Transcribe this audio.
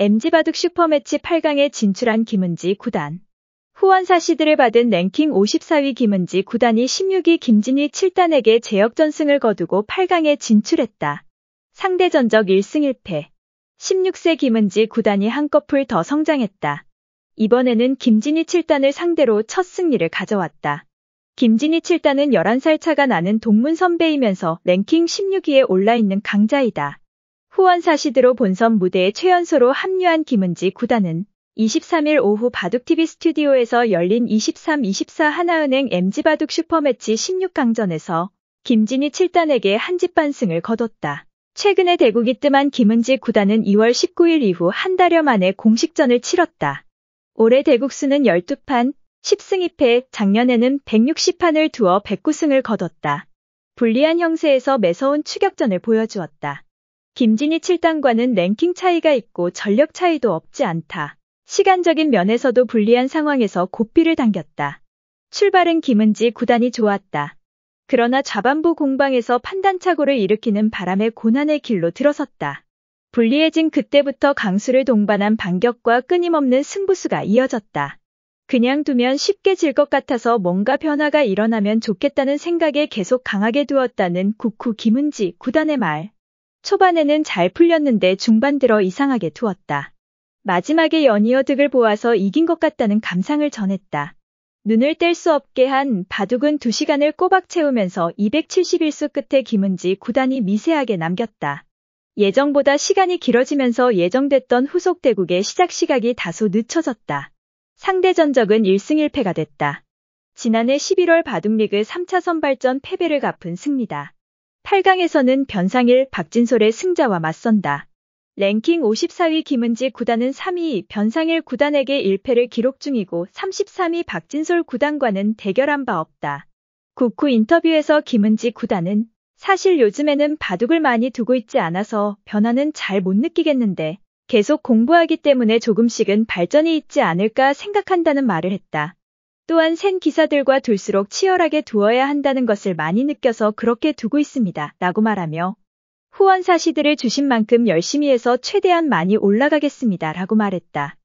MG바둑 슈퍼매치 8강에 진출한 김은지 9단. 후원사 시드를 받은 랭킹 54위 김은지 9단이 16위 김진희 7단에게 제역전승을 거두고 8강에 진출했다. 상대 전적 1승 1패. 16세 김은지 9단이 한꺼풀 더 성장했다. 이번에는 김진희 7단을 상대로 첫 승리를 가져왔다. 김진희 7단은 11살 차가 나는 동문 선배이면서 랭킹 16위에 올라있는 강자이다. 후원사시드로 본선 무대에 최연소로 합류한 김은지 구단은 23일 오후 바둑TV 스튜디오에서 열린 23-24 하나은행 MG바둑 슈퍼매치 16강전에서 김진희 7단에게 한 집 반승을 거뒀다. 최근에 대국이 뜸한 김은지 구단은 2월 19일 이후 한 달여 만에 공식전을 치렀다. 올해 대국수는 12판, 10승 2패, 작년에는 160판을 두어 109승을 거뒀다. 불리한 형세에서 매서운 추격전을 보여주었다. 김진희 7단과는 랭킹 차이가 있고 전력 차이도 없지 않다. 시간적인 면에서도 불리한 상황에서 고삐를 당겼다. 출발은 김은지 9단이 좋았다. 그러나 좌반부 공방에서 판단착오를 일으키는 바람에 고난의 길로 들어섰다. 불리해진 그때부터 강수를 동반한 반격과 끊임없는 승부수가 이어졌다. 그냥 두면 쉽게 질 것 같아서 뭔가 변화가 일어나면 좋겠다는 생각에 계속 강하게 두었다는 국후 김은지 9단의 말. 초반에는 잘 풀렸는데 중반 들어 이상하게 두었다 마지막에 연이어 득을 보아서 이긴 것 같다는 감상을 전했다. 눈을 뗄 수 없게 한 바둑은 2시간을 꼬박 채우면서 271수 끝에 김은지 9단이 미세하게 남겼다. 예정보다 시간이 길어지면서 예정됐던 후속 대국의 시작 시각이 다소 늦춰졌다. 상대 전적은 1승 1패가 됐다. 지난해 11월 바둑리그 3차 선발전 패배를 갚은 승리다. 8강에서는 변상일 박진솔의 승자와 맞선다. 랭킹 54위 김은지 구단은 3위 변상일 구단에게 1패를 기록 중이고 33위 박진솔 구단과는 대결한 바 없다. 국후 인터뷰에서 김은지 구단은 사실 요즘에는 바둑을 많이 두고 있지 않아서 변화는 잘 못 느끼겠는데 계속 공부하기 때문에 조금씩은 발전이 있지 않을까 생각한다는 말을 했다. 또한 센 기사들과 둘수록 치열하게 두어야 한다는 것을 많이 느껴서 그렇게 두고 있습니다. 라고 말하며 후원사시들을 주신 만큼 열심히 해서 최대한 많이 올라가겠습니다. 라고 말했다.